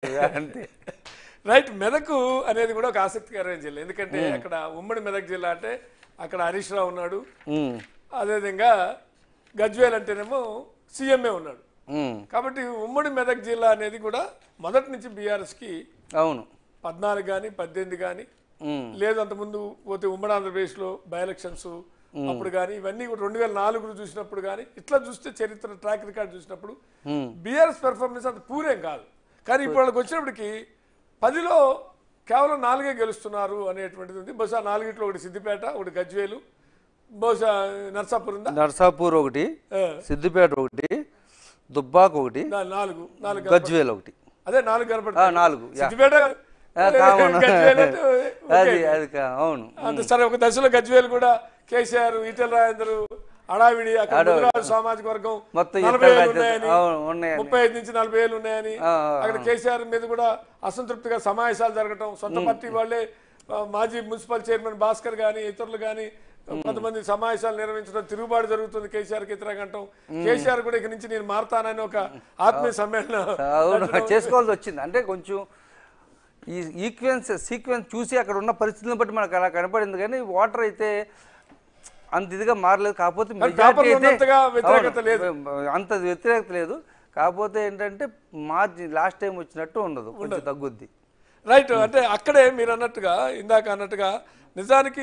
అంతే రైట్ మెదకు అనేది కూడా ఒక ఆసక్తికరమైన జిల్లా ఎందుకంటే అక్కడ ఉమ్మడి మెదక్ జిల్లా అంటే అక్కడ హరీష్ రావు ఉన్నాడు అదేవిధంగా గజ్వేల్ అంటేనేమో సీఎంఏ ఉన్నాడు కాబట్టి ఉమ్మడి మెదక్ జిల్లా అనేది కూడా మొదటి నుంచి బీఆర్ఎస్కి అవును పద్నాలుగు కానీ పద్దెనిమిది కానీ లేదు అంతకుముందు పోతే ఉమ్మడి ఆంధ్రప్రదేశ్లో బై ఎలక్షన్స్ అప్పుడు కానీ ఇవన్నీ కూడా రెండు వేల నాలుగులో చూసినప్పుడు కానీ ఇట్లా చూస్తే చరిత్ర ట్రాక్ రికార్డ్ చూసినప్పుడు బీఆర్ఎస్ పెర్ఫార్మెన్స్ అంత పూరేం కాదు కానీ ఇప్పుడు వాళ్ళకి వచ్చినప్పటికి పదిలో కేవలం నాలుగే గెలుస్తున్నారు అనేటువంటిది ఉంది బహుశా నాలుగిట్లో ఒకటి సిద్దిపేట ఒకటి గజ్వేలు బహుశా నర్సాపూర్ ఉందా నర్సాపూర్ ఒకటి సిద్దిపేట ఒకటి దుబ్బాక్ ఒకటి నాలుగు నాలుగు గజ్వేలు ఒకటి అదే నాలుగు కనపడుతుంది నాలుగు సిద్దిపేట అది అవును అంత సరే ఒక దశలో గజ్వేలు కూడా కేసీఆర్ ఈటెల రాజేందరు అడావిడి అక్కడ సామాజిక వర్గం ఉన్నాయని ముప్పై ఐదు నుంచి నలభై ఏళ్ళు ఉన్నాయని అక్కడ కేసీఆర్ మీద కూడా అసంతృప్తిగా సమావేశాలు జరగటం సొంత పార్టీ వాళ్ళే మాజీ మున్సిపల్ చైర్మన్ భాస్కర్ గాని ఇతరులు గాని కొంతమంది సమావేశాలు నిర్వహించడం తిరుగుబాటు జరుగుతుంది కేసీఆర్ కి వ్యతిరేకంటాం కేసీఆర్ కూడా ఇక్కడ నుంచి నేను మారతానని ఒక ఆత్మీయ సమ్మేళనం చేసుకోవాల్సి వచ్చింది అంటే కొంచెం ఈ ఈక్వెన్స్ సీక్వెన్స్ చూసి అక్కడ ఉన్న పరిస్థితులను బట్టి మనకు అలా కనపడింది కానీ వాటర్ అయితే అంత ఇదిగా మారలేదు కాకపోతే అంత వ్యతిరేకత లేదు కాకపోతే ఏంటంటే మార్చి లాస్ట్ టైం వచ్చినట్టు ఉండదు తగ్గుద్ది రైట్ అంటే అక్కడే మీరు అన్నట్టుగా ఇందాక అన్నట్టుగా నిజానికి